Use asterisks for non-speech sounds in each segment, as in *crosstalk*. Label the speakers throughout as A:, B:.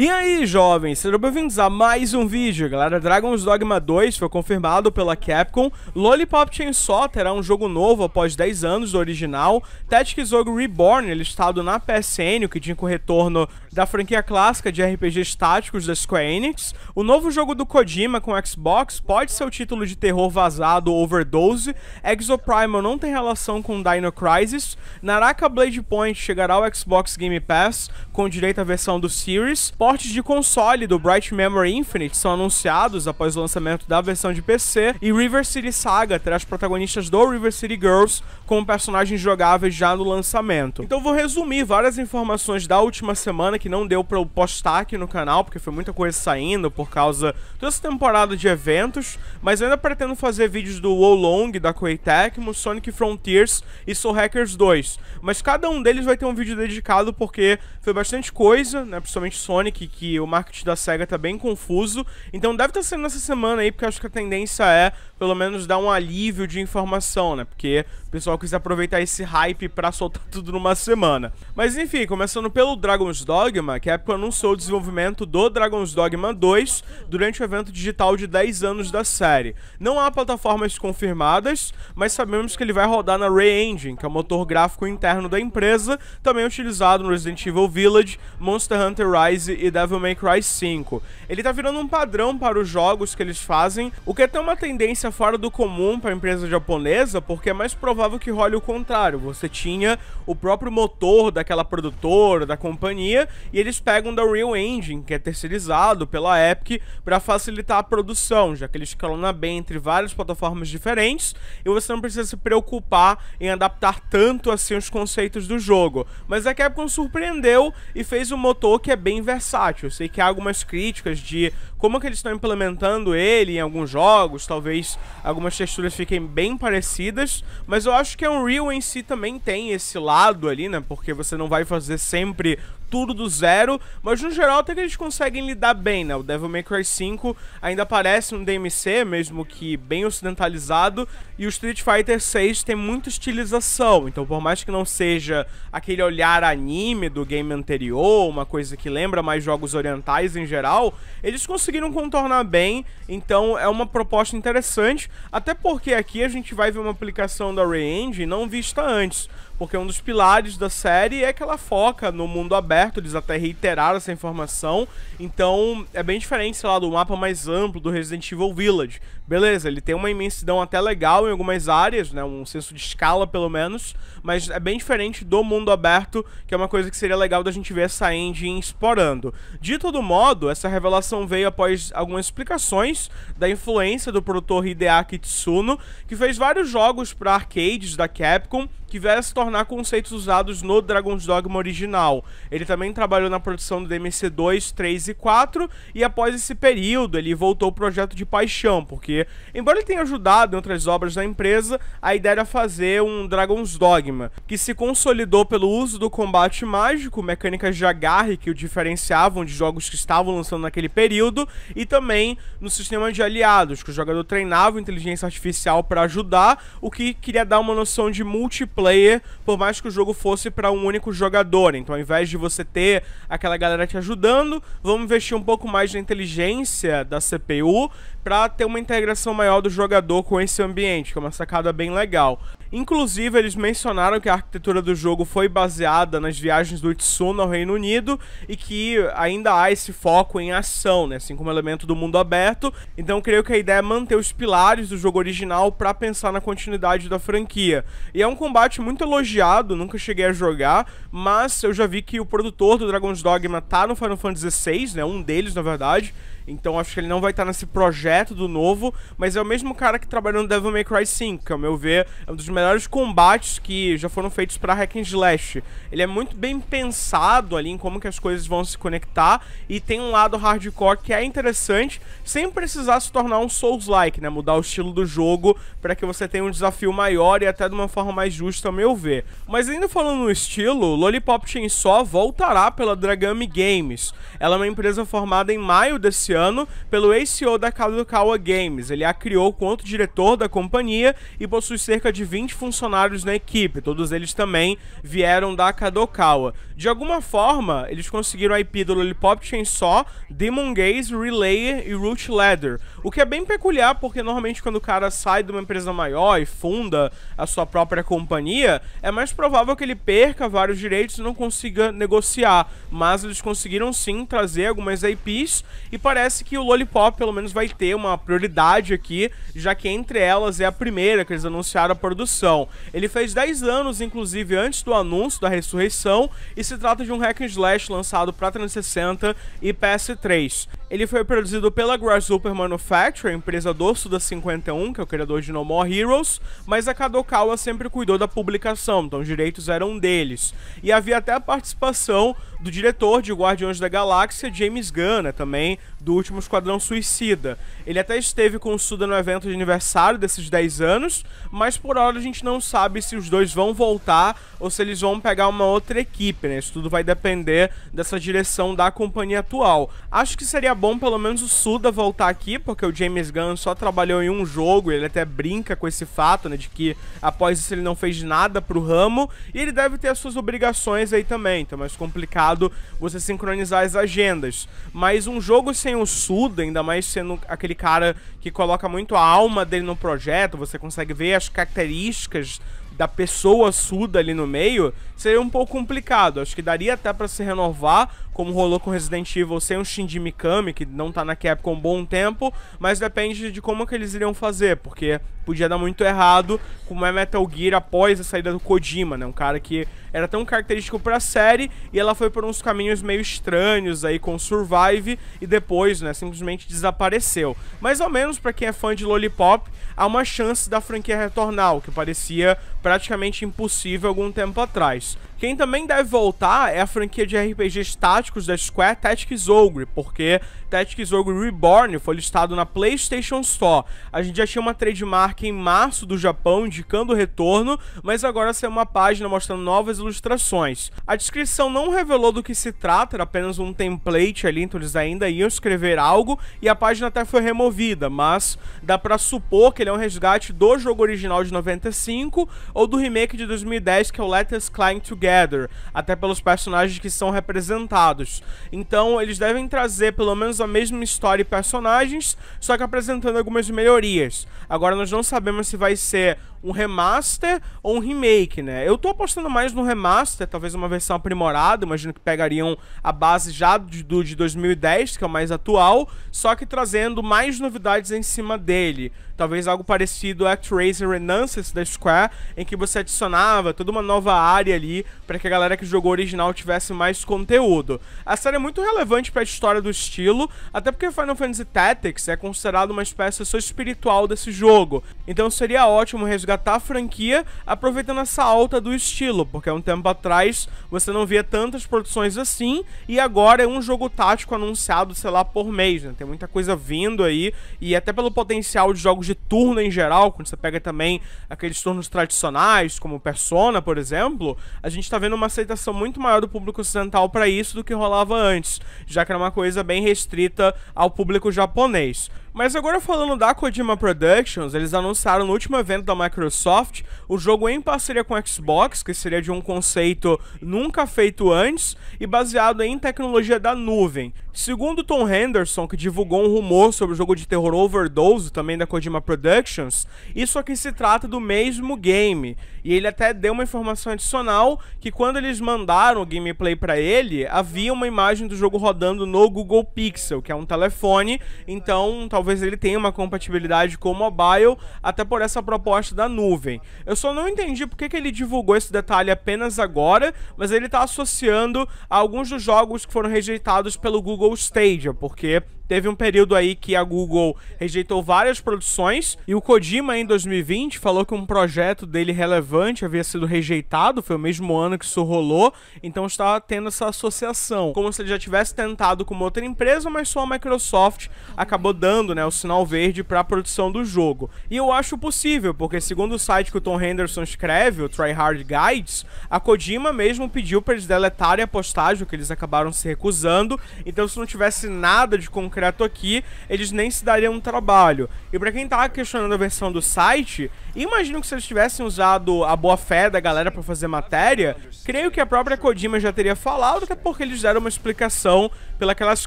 A: E aí, jovens, sejam bem-vindos a mais um vídeo, galera. Dragon's Dogma 2 foi confirmado pela Capcom. Lollipop Chainsaw terá um jogo novo após 10 anos do original. Tactics Ogre Reborn, listado na PSN, o que tinha com o retorno da franquia clássica de RPGs táticos da Square Enix. O novo jogo do Kojima com Xbox pode ser o título de terror vazado Overdose. Exoprimal não tem relação com Dino Crisis. Naraka Blade Point chegará ao Xbox Game Pass com direito à versão do Series portes de console do Bright Memory Infinite são anunciados após o lançamento da versão de PC, e River City Saga terá os protagonistas do River City Girls como personagens jogáveis já no lançamento. Então vou resumir várias informações da última semana que não deu para eu postar aqui no canal, porque foi muita coisa saindo por causa dessa temporada de eventos, mas eu ainda pretendo fazer vídeos do Wolong, da Koei Tecmo, Sonic Frontiers e Soul Hackers 2, mas cada um deles vai ter um vídeo dedicado porque foi bastante coisa, né, principalmente Sonic aqui que o marketing da SEGA tá bem confuso. Então deve estar tá sendo nessa semana aí, porque acho que a tendência é pelo menos dá um alívio de informação, né? Porque o pessoal quis aproveitar esse hype para soltar *laughs* tudo numa semana. Mas enfim, começando pelo Dragon's Dogma, que a Epic anunciou o desenvolvimento do Dragon's Dogma 2 durante o evento digital de 10 anos da série. Não há plataformas confirmadas, mas sabemos que ele vai rodar na Ray Engine, que é o motor gráfico interno da empresa, também utilizado no Resident Evil Village, Monster Hunter Rise e Devil May Cry 5. Ele tá virando um padrão para os jogos que eles fazem, o que é até uma tendência experiência fora do comum para a empresa japonesa, porque é mais provável que role o contrário. Você tinha o próprio motor daquela produtora, da companhia, e eles pegam da Real Engine, que é terceirizado pela Epic, para facilitar a produção, já que ele escalona bem entre várias plataformas diferentes, e você não precisa se preocupar em adaptar tanto assim os conceitos do jogo. Mas a Capcom surpreendeu e fez um motor que é bem versátil. Eu sei que há algumas críticas de como é que eles estão implementando ele em alguns jogos, talvez algumas texturas fiquem bem parecidas, mas eu acho que a é Unreal em si também tem esse lado ali, né? Porque você não vai fazer sempre tudo do zero, mas no geral até que eles conseguem lidar bem, né? O Devil May Cry 5 ainda parece um DMC, mesmo que bem ocidentalizado, e o Street Fighter 6 tem muita estilização, então por mais que não seja aquele olhar anime do game anterior, uma coisa que lembra mais jogos orientais em geral, eles conseguiram contornar bem, então é uma proposta interessante, até porque aqui a gente vai ver uma aplicação da Re-Engine não vista antes, porque um dos pilares da série é que ela foca no mundo aberto aberto, eles até reiteraram essa informação. Então, é bem diferente, sei lá, do mapa mais amplo do Resident Evil Village. Beleza, ele tem uma imensidão até legal em algumas áreas, né? Um senso de escala, pelo menos. Mas é bem diferente do mundo aberto, que é uma coisa que seria legal da gente ver essa engine explorando. De todo modo, essa revelação veio após algumas explicações da influência do produtor Hideaki Tsuno, que fez vários jogos para arcades da Capcom que vieram se tornar conceitos usados no Dragon's Dogma original. Ele também trabalhou na produção do DMC 2, 3 e 4, e após esse período ele voltou ao projeto de paixão, porque, embora ele tenha ajudado em outras obras da empresa, a ideia era fazer um Dragon's Dogma, que se consolidou pelo uso do combate mágico, mecânicas de agarre que o diferenciavam de jogos que estavam lançando naquele período, e também no sistema de aliados, que o jogador treinava inteligência artificial para ajudar, o que queria dar uma noção de múltiplo multiplayer, por mais que o jogo fosse para um único jogador. Então, ao invés de você ter aquela galera te ajudando, vamos investir um pouco mais na inteligência da CPU para ter uma integração maior do jogador com esse ambiente, que é uma sacada bem legal. Inclusive, eles mencionaram que a arquitetura do jogo foi baseada nas viagens do Itsuna ao Reino Unido e que ainda há esse foco em ação, né? assim como elemento do mundo aberto. Então, creio que a ideia é manter os pilares do jogo original para pensar na continuidade da franquia. E é um combate muito elogiado, nunca cheguei a jogar, mas eu já vi que o produtor do Dragon's Dogma tá no Final Fantasy XVI, né? um deles na verdade então acho que ele não vai estar nesse projeto do novo, mas é o mesmo cara que trabalhou no Devil May Cry 5, que ao meu ver é um dos melhores combates que já foram feitos para hack and slash. Ele é muito bem pensado ali em como que as coisas vão se conectar e tem um lado hardcore que é interessante, sem precisar se tornar um Souls-like, né? Mudar o estilo do jogo para que você tenha um desafio maior e até de uma forma mais justa, ao meu ver. Mas ainda falando no estilo, Lollipop Chainsaw voltará pela Dragami Games. Ela é uma empresa formada em maio desse ano pelo ex-CEO da Kadokawa Games. Ele a criou quanto diretor da companhia e possui cerca de 20 funcionários na equipe. Todos eles também vieram da Kadokawa. De alguma forma, eles conseguiram a IP do Lollipop Chainsaw, Demon Gaze, Relayer e Root Leather. O que é bem peculiar, porque normalmente quando o cara sai de uma empresa maior e funda a sua própria companhia, é mais provável que ele perca vários direitos e não consiga negociar. Mas eles conseguiram sim trazer algumas IPs e parece parece que o Lollipop pelo menos vai ter uma prioridade aqui, já que entre elas é a primeira que eles anunciaram a produção. Ele fez 10 anos, inclusive, antes do anúncio da ressurreição, e se trata de um hack and slash lançado para 360 e PS3. Ele foi produzido pela Grasshopper Manufacturer, empresa do Suda 51, que é o criador de No More Heroes, mas a Kadokawa sempre cuidou da publicação, então os direitos eram deles. E havia até a participação do diretor de Guardiões da Galáxia, James Gunn, né, também do último Esquadrão Suicida. Ele até esteve com o Suda no evento de aniversário desses 10 anos, mas por hora a gente não sabe se os dois vão voltar ou se eles vão pegar uma outra equipe, né? Isso tudo vai depender dessa direção da companhia atual. Acho que seria bom pelo menos o Suda voltar aqui, porque o James Gunn só trabalhou em um jogo, ele até brinca com esse fato, né, de que após isso ele não fez nada pro ramo, e ele deve ter as suas obrigações aí também, então é mais complicado complicado você sincronizar as agendas. Mas um jogo sem o Suda, ainda mais sendo aquele cara que coloca muito a alma dele no projeto, você consegue ver as características da pessoa Suda ali no meio, seria um pouco complicado. Acho que daria até para se renovar, como rolou com Resident Evil sem o Shinji Mikami, que não tá na Capcom um bom tempo, mas depende de como que eles iriam fazer, porque podia dar muito errado como é Metal Gear após a saída do Kojima, né? Um cara que era tão característico para a série e ela foi por uns caminhos meio estranhos aí com Survive e depois, né, simplesmente desapareceu. Mas ao menos para quem é fã de Lollipop, há uma chance da franquia retornar, o que parecia praticamente impossível algum tempo atrás. Quem também deve voltar é a franquia de RPGs táticos da Square, Tactics Ogre, porque Tactics Ogre Reborn foi listado na PlayStation Store. A gente já tinha uma trademark em março do Japão indicando o retorno, mas agora saiu uma página mostrando novas ilustrações. A descrição não revelou do que se trata, era apenas um template ali, então eles ainda iam escrever algo e a página até foi removida, mas dá para supor que ele é um resgate do jogo original de 95 ou do remake de 2010 que é o Letters client Together Together, até pelos personagens que são representados. Então, eles devem trazer pelo menos a mesma história e personagens, só que apresentando algumas melhorias. Agora, nós não sabemos se vai ser um remaster ou um remake, né? Eu tô apostando mais no remaster, talvez uma versão aprimorada, imagino que pegariam a base já do de 2010, que é o mais atual, só que trazendo mais novidades em cima dele. Talvez algo parecido a Tracer Renaissance da Square, em que você adicionava toda uma nova área ali para que a galera que jogou original tivesse mais conteúdo. A série é muito relevante para a história do estilo, até porque Final Fantasy Tactics é considerado uma espécie só espiritual desse jogo. Então seria ótimo resgatar resgatar a franquia, aproveitando essa alta do estilo, porque há um tempo atrás você não via tantas produções assim, e agora é um jogo tático anunciado, sei lá, por mês, né? Tem muita coisa vindo aí, e até pelo potencial de jogos de turno em geral, quando você pega também aqueles turnos tradicionais, como Persona, por exemplo, a gente tá vendo uma aceitação muito maior do público ocidental para isso do que rolava antes, já que era uma coisa bem restrita ao público japonês. Mas agora falando da Kojima Productions, eles anunciaram no último evento da Microsoft Microsoft, o jogo em parceria com Xbox, que seria de um conceito nunca feito antes e baseado em tecnologia da nuvem. Segundo Tom Henderson, que divulgou um rumor sobre o jogo de terror Overdose, também da Kojima Productions, isso aqui se trata do mesmo game. E ele até deu uma informação adicional que quando eles mandaram o gameplay para ele, havia uma imagem do jogo rodando no Google Pixel, que é um telefone, então talvez ele tenha uma compatibilidade com o mobile, até por essa proposta da nuvem. Eu só não entendi por que, que ele divulgou esse detalhe apenas agora, mas ele está associando a alguns dos jogos que foram rejeitados pelo Google Stadia, porque Teve um período aí que a Google rejeitou várias produções e o Kojima em 2020 falou que um projeto dele relevante havia sido rejeitado, foi o mesmo ano que isso rolou, então estava tendo essa associação, como se ele já tivesse tentado com outra empresa, mas só a Microsoft acabou dando, né, o sinal verde para a produção do jogo. E eu acho possível, porque segundo o site que o Tom Henderson escreve, o Try Hard Guides, a Kojima mesmo pediu para eles deletarem a postagem, que eles acabaram se recusando. Então se não tivesse nada de concreto concreto aqui, eles nem se dariam um trabalho. E para quem tá questionando a versão do site, imagino que se eles tivessem usado a boa fé da galera para fazer matéria, creio que a própria Kojima já teria falado, até porque eles deram uma explicação pelas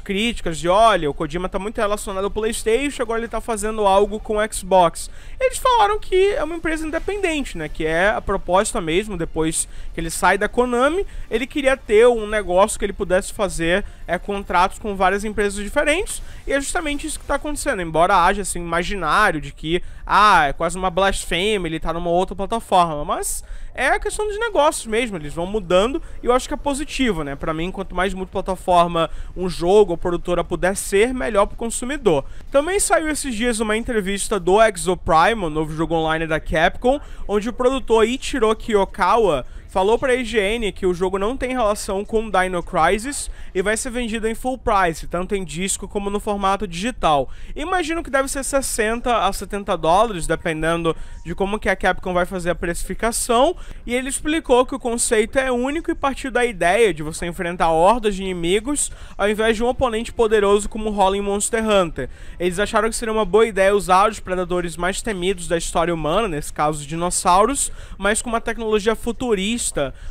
A: críticas de, olha, o Kojima tá muito relacionado ao PlayStation, agora ele tá fazendo algo com o Xbox. Eles falaram que é uma empresa independente, né? Que é a proposta mesmo, depois que ele sai da Konami, ele queria ter um negócio que ele pudesse fazer é, contratos com várias empresas diferentes, e é justamente isso que tá acontecendo. Embora haja assim, imaginário de que, ah, é quase uma blasfêmia, ele tá numa outra plataforma, mas é a questão dos negócios mesmo, eles vão mudando e eu acho que é positivo, né? Para mim, quanto mais multiplataforma um jogo ou produtora puder ser, melhor pro consumidor. Também saiu esses dias uma entrevista do Exoprime, o um novo jogo online da Capcom, onde o produtor Ichiro Kiyokawa falou pra IGN que o jogo não tem relação com Dino Crisis e vai ser vendido em full price, tanto em disco como no formato digital. Imagino que deve ser 60 a 70 dólares, dependendo de como que a Capcom vai fazer a precificação, e ele explicou que o conceito é único e partiu da ideia de você enfrentar hordas de inimigos ao invés de um oponente poderoso como rola em Monster Hunter. Eles acharam que seria uma boa ideia usar os predadores mais temidos da história humana, nesse caso os dinossauros, mas com uma tecnologia futurista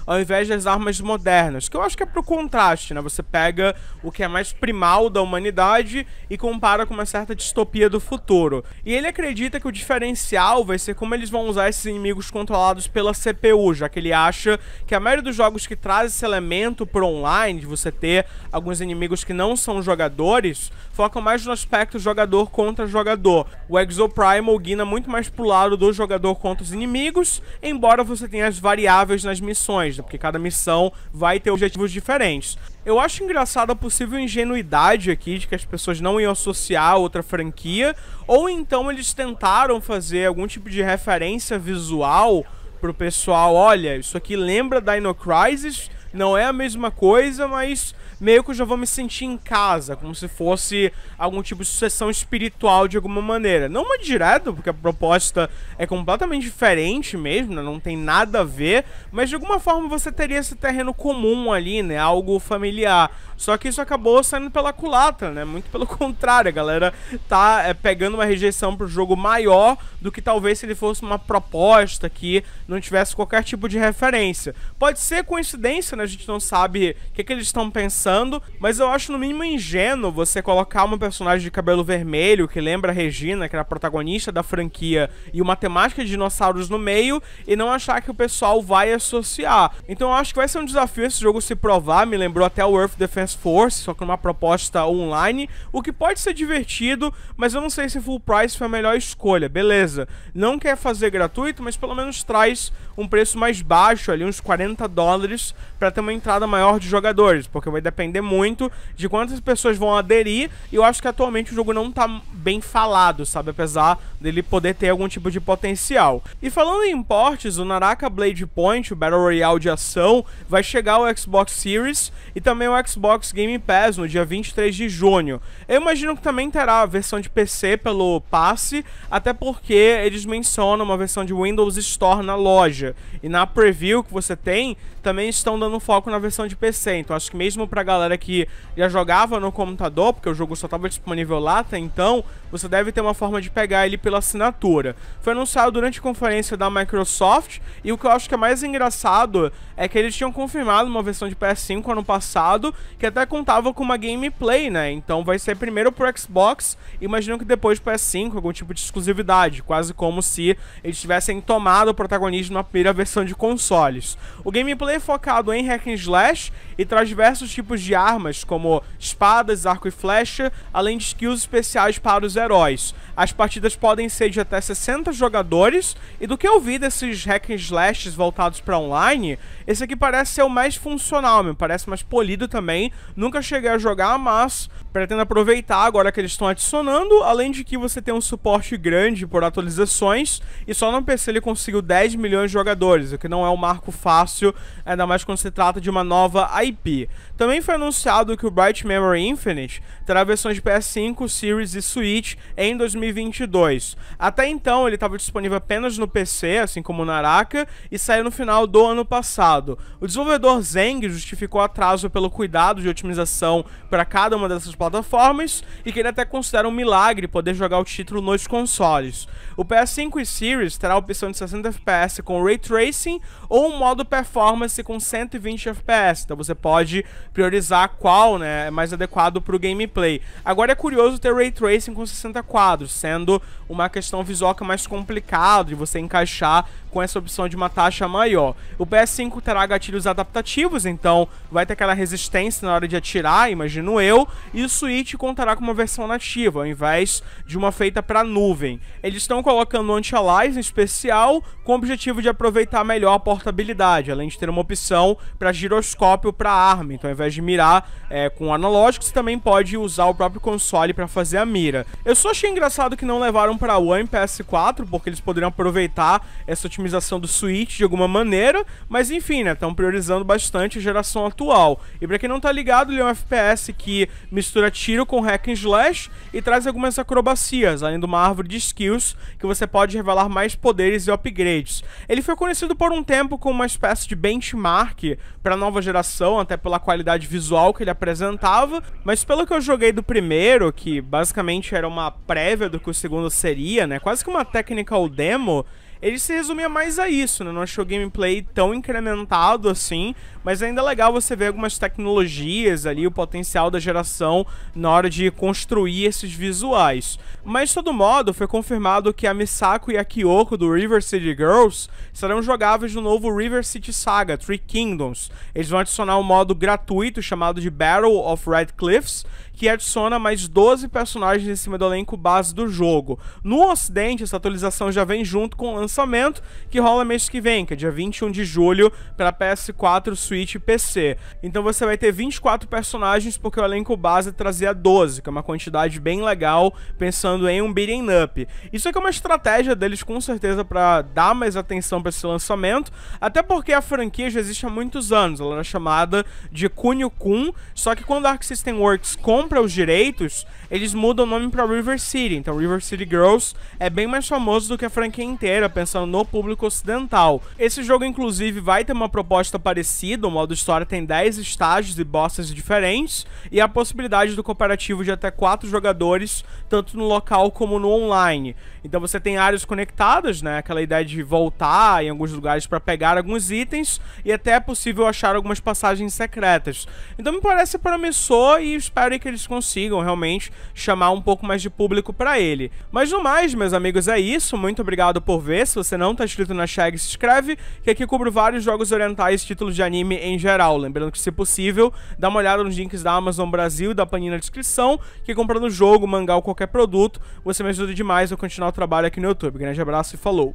A: ao invés das armas modernas. Que eu acho que é pro contraste, né? Você pega o que é mais primal da humanidade e compara com uma certa distopia do futuro. E ele acredita que o diferencial vai ser como eles vão usar esses inimigos controlados pela CPU, já que ele acha que a maioria dos jogos que traz esse elemento pro online, de você ter alguns inimigos que não são jogadores, focam mais no aspecto jogador contra jogador. O Exoprimal guina muito mais pro lado do jogador contra os inimigos, embora você tenha as variáveis nas missões, né? porque cada missão vai ter objetivos diferentes. Eu acho engraçada a possível ingenuidade aqui de que as pessoas não iam associar outra franquia, ou então eles tentaram fazer algum tipo de referência visual pro pessoal, olha, isso aqui lembra Dino Crisis, não é a mesma coisa, mas meio que eu já vou me sentir em casa, como se fosse algum tipo de sucessão espiritual de alguma maneira. Não uma direto, porque a proposta é completamente diferente mesmo, né? não tem nada a ver, mas de alguma forma você teria esse terreno comum ali, né? Algo familiar. Só que isso acabou saindo pela culatra, né? Muito pelo *laughs* contrário, a galera tá é, pegando uma rejeição pro jogo maior do que talvez se ele fosse uma proposta que não tivesse qualquer tipo de referência. Pode ser coincidência, né? A gente não sabe o que, que eles estão pensando, mas eu acho no mínimo ingênuo você colocar uma personagem de cabelo vermelho que lembra a Regina, que era a protagonista da franquia, e uma temática de dinossauros no meio e não achar que o pessoal vai associar. Então eu acho que vai ser um desafio esse jogo se provar, me lembrou até o Earth Defense mais força, só com uma proposta online, o que pode ser divertido, mas eu não sei se full price foi a melhor escolha. Beleza, não quer fazer gratuito, mas pelo menos traz um preço mais baixo, ali uns 40 dólares, para ter uma entrada maior de jogadores, porque vai depender muito de quantas pessoas vão aderir, e eu acho que atualmente o jogo não tá bem falado, sabe? Apesar dele poder ter algum tipo de potencial. E falando em portes, o Naraka Blade Point, o Battle Royale de ação, vai chegar ao Xbox Series e também ao Xbox Xbox Game Pass no dia 23 de junho. Eu imagino que também terá a versão de PC pelo passe, até porque eles mencionam uma versão de Windows Store na loja. E na preview que você tem, também estão dando foco na versão de PC. Então acho que mesmo pra galera que já jogava no computador, porque o jogo só estava disponível lá até então, você deve ter uma forma de pegar ele pela assinatura. Foi anunciado durante a conferência da Microsoft e o que eu acho que é mais engraçado é que eles tinham confirmado uma versão de PS5 ano passado que até contava com uma gameplay, né? Então vai ser primeiro pro Xbox, imagino que depois pro PS5, algum tipo de exclusividade, quase como se eles tivessem tomado o protagonismo na primeira versão de consoles. O gameplay é focado em hack and slash e traz diversos tipos de armas, como espadas, arco e flecha, além de skills especiais para os heróis. As partidas podem ser de até 60 jogadores, e do que eu vi desses hack and slashes voltados para online, esse aqui parece ser o mais funcional, me parece mais polido também, nunca cheguei a jogar, mas pretendo aproveitar agora que eles estão adicionando, além de que você tem um suporte grande por atualizações, e só no PC ele conseguiu 10 milhões de jogadores, o que não é um marco fácil, ainda mais quando se trata de uma nova IP. Também foi anunciado que o Bright Memory Infinite terá versões de PS5, Series e Switch em 2022. Até então ele estava disponível apenas no PC, assim como na Naraka, e saiu no final do ano passado. O desenvolvedor Zeng justificou atraso pelo cuidado de otimização para cada uma dessas plataformas e que ele até considera um milagre poder jogar o título nos consoles. O PS5 e Series terá a opção de 60 FPS com Ray Tracing ou um modo Performance com 120 FPS, então você pode priorizar qual né, é mais adequado para o gameplay. Agora é curioso ter Ray Tracing com 60 quadros, sendo uma questão visual que é mais complicado de você encaixar com essa opção de uma taxa maior. O PS5 terá gatilhos adaptativos, então vai ter aquela resistência na hora de atirar, imagino eu, e Switch contará com uma versão nativa, ao invés de uma feita para nuvem. Eles estão colocando o anti em especial com o objetivo de aproveitar melhor a portabilidade, além de ter uma opção para giroscópio para arma. Então, ao invés de mirar é, com analógico, você também pode usar o próprio console para fazer a mira. Eu só achei engraçado que não levaram para One PS4, porque eles poderiam aproveitar essa otimização do Switch de alguma maneira, mas enfim, né, estão priorizando bastante a geração atual. E para quem não tá ligado, ele é um FPS que mistura mistura tiro com hack and slash e traz algumas acrobacias, além de uma árvore de skills que você pode revelar mais poderes e upgrades. Ele foi conhecido por um tempo como uma espécie de benchmark para a nova geração, até pela qualidade visual que ele apresentava, mas pelo que eu joguei do primeiro, que basicamente era uma prévia do que o segundo seria, né, quase que uma technical demo, ele se resumia mais a isso, né? Não achou o gameplay tão incrementado assim, mas ainda é legal você ver algumas tecnologias ali, o potencial da geração na hora de construir esses visuais. Mas, de todo modo, foi confirmado que a Misako e a Kyoko do River City Girls serão jogáveis no novo River City Saga Three Kingdoms. Eles vão adicionar um modo gratuito chamado de Battle of Red Cliffs, que adiciona mais 12 personagens em cima do elenco base do jogo. No ocidente, essa atualização já vem junto com o lançamento, que rola mês que vem, que é dia 21 de julho, para PS4, Switch e PC. Então você vai ter 24 personagens, porque o elenco base trazia 12, que é uma quantidade bem legal, pensando em um beating up. Isso aqui é uma estratégia deles, com certeza, para dar mais atenção para esse lançamento, até porque a franquia já existe há muitos anos, ela era chamada de Kunio-kun, só que quando a Arc System Works compra compra os direitos, eles mudam o nome para River City. Então, River City Girls é bem mais famoso do que a franquia inteira, pensando no público ocidental. Esse jogo, inclusive, vai ter uma proposta parecida. O modo história tem 10 estágios e bosses diferentes, e a possibilidade do cooperativo de até 4 jogadores, tanto no local como no online. Então, você tem áreas conectadas, né? Aquela ideia de voltar em alguns lugares para pegar alguns itens, e até é possível achar algumas passagens secretas. Então, me parece promissor e espero que eles consigam realmente chamar um pouco mais de público para ele. Mas no mais, meus amigos, é isso. Muito obrigado por ver. Se você não tá inscrito na Shag, se inscreve, que aqui cubro vários jogos orientais, títulos de anime em geral. Lembrando que, se possível, dá uma olhada nos links da Amazon Brasil, da Panini na descrição, que comprando jogo, mangá ou qualquer produto, você me ajuda demais a continuar o trabalho aqui no YouTube. Grande abraço e falou!